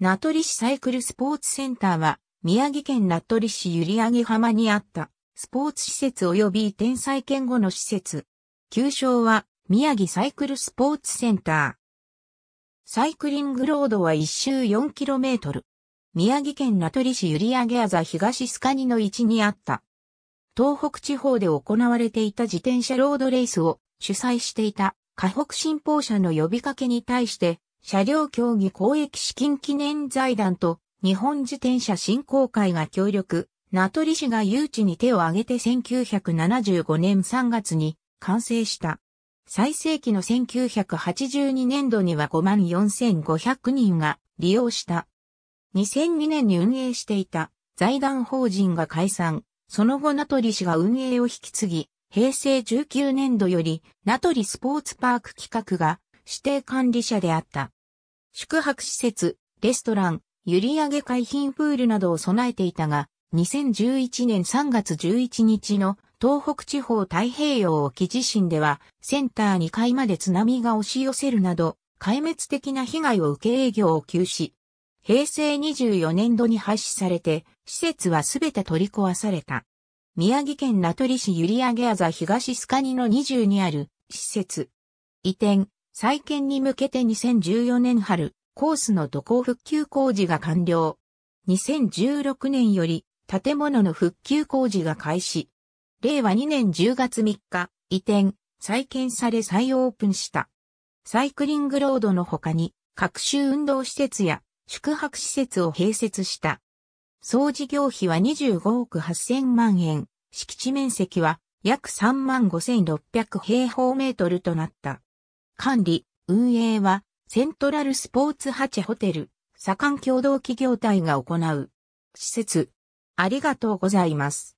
名取市サイクルスポーツセンターは、宮城県名取市閖上浜にあった、スポーツ施設及び移転再建後の施設。旧称は、宮城サイクルスポーツセンター。サイクリングロードは一周 4km。宮城県名取市閖上あざ東スカニの位置にあった。東北地方で行われていた自転車ロードレースを主催していた、河北新報社の呼びかけに対して、車両競技公益資金記念財団と日本自転車振興会が協力、名取市が誘致に手を挙げて1975年3月に完成した。最盛期の1982年度には54,500人が利用した。2002年に運営していた財団法人が解散、その後名取市が運営を引き継ぎ、平成19年度より名取スポーツパーク企画が指定管理者であった。宿泊施設、レストラン、閖上海浜プールなどを備えていたが、2011年3月11日の東北地方太平洋沖地震では、センター2階まで津波が押し寄せるなど、壊滅的な被害を受け営業を休止。平成24年度に廃止されて、施設はすべて取り壊された。宮城県名取市閖上あざ東スカニの22ある施設。移転、再建に向けて2014年春、コースの土工復旧工事が完了。2016年より建物の復旧工事が開始。令和2年10月3日、移転、再建され再オープンした。サイクリングロードの他に、各種運動施設や宿泊施設を併設した。総事業費は25億8000万円、敷地面積は約3万5600平方メートルとなった。管理、運営は、セントラルスポーツ8ホテル、左官共同企業体が行う。施設。ありがとうございます。